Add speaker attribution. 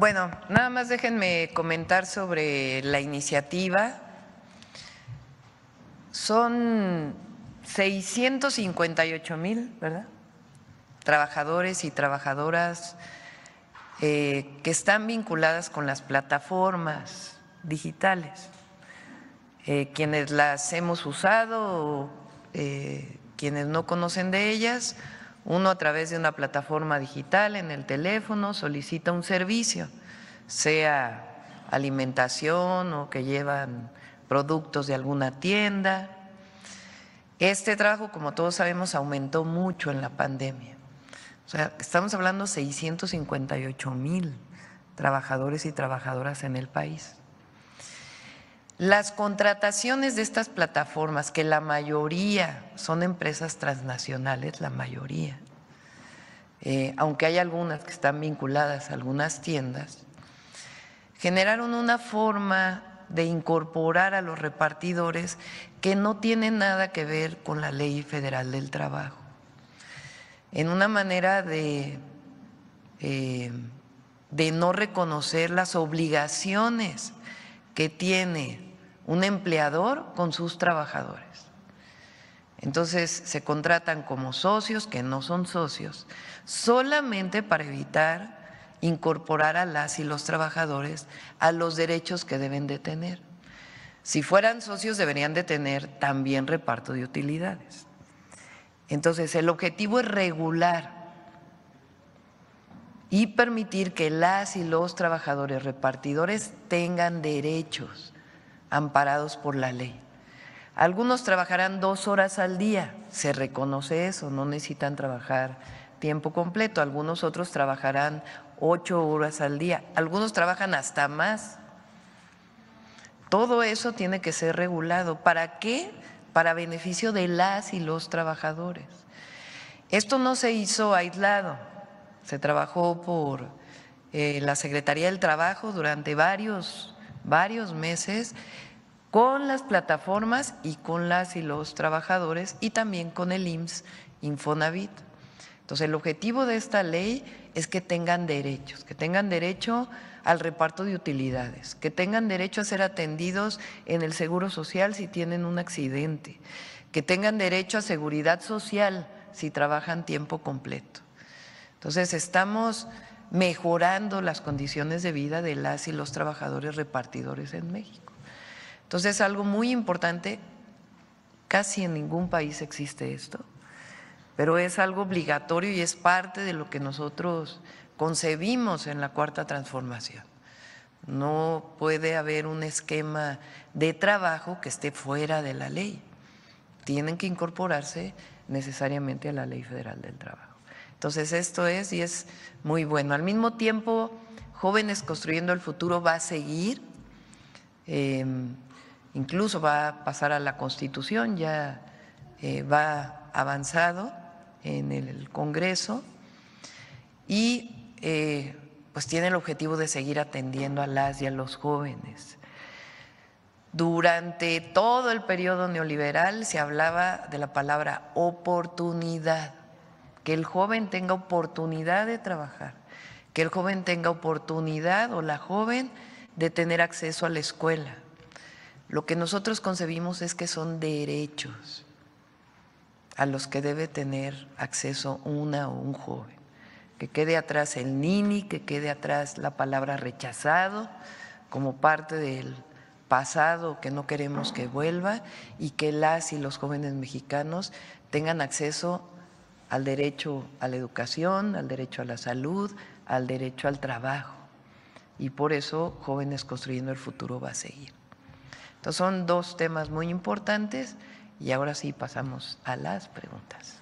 Speaker 1: Bueno, nada más déjenme comentar sobre la iniciativa. Son 658 mil, ¿verdad? Trabajadores y trabajadoras eh, que están vinculadas con las plataformas digitales, eh, quienes las hemos usado, eh, quienes no conocen de ellas uno a través de una plataforma digital en el teléfono solicita un servicio, sea alimentación o que llevan productos de alguna tienda. Este trabajo, como todos sabemos, aumentó mucho en la pandemia. O sea, estamos hablando 658 mil trabajadores y trabajadoras en el país. Las contrataciones de estas plataformas, que la mayoría son empresas transnacionales, la mayoría, eh, aunque hay algunas que están vinculadas a algunas tiendas, generaron una forma de incorporar a los repartidores que no tiene nada que ver con la ley federal del trabajo. En una manera de, eh, de no reconocer las obligaciones que tiene un empleador con sus trabajadores. Entonces se contratan como socios que no son socios, solamente para evitar incorporar a las y los trabajadores a los derechos que deben de tener. Si fueran socios deberían de tener también reparto de utilidades. Entonces el objetivo es regular y permitir que las y los trabajadores repartidores tengan derechos amparados por la ley. Algunos trabajarán dos horas al día, se reconoce eso, no necesitan trabajar tiempo completo, algunos otros trabajarán ocho horas al día, algunos trabajan hasta más. Todo eso tiene que ser regulado. ¿Para qué? Para beneficio de las y los trabajadores. Esto no se hizo aislado, se trabajó por eh, la Secretaría del Trabajo durante varios varios meses con las plataformas y con las y los trabajadores y también con el IMSS Infonavit. Entonces, el objetivo de esta ley es que tengan derechos, que tengan derecho al reparto de utilidades, que tengan derecho a ser atendidos en el Seguro Social si tienen un accidente, que tengan derecho a seguridad social si trabajan tiempo completo. Entonces, estamos mejorando las condiciones de vida de las y los trabajadores repartidores en México. Entonces, es algo muy importante, casi en ningún país existe esto, pero es algo obligatorio y es parte de lo que nosotros concebimos en la cuarta transformación. No puede haber un esquema de trabajo que esté fuera de la ley. Tienen que incorporarse necesariamente a la ley federal del trabajo. Entonces esto es y es muy bueno. Al mismo tiempo, Jóvenes Construyendo el Futuro va a seguir, em, incluso va a pasar a la Constitución, ya eh, va avanzado en el Congreso y eh, pues tiene el objetivo de seguir atendiendo a las y a los jóvenes. Durante todo el periodo neoliberal se hablaba de la palabra oportunidad que el joven tenga oportunidad de trabajar, que el joven tenga oportunidad o la joven de tener acceso a la escuela. Lo que nosotros concebimos es que son derechos a los que debe tener acceso una o un joven. Que quede atrás el nini, que quede atrás la palabra rechazado como parte del pasado que no queremos que vuelva y que las y los jóvenes mexicanos tengan acceso al derecho a la educación, al derecho a la salud, al derecho al trabajo. Y por eso Jóvenes Construyendo el Futuro va a seguir. Entonces son dos temas muy importantes y ahora sí pasamos a las preguntas.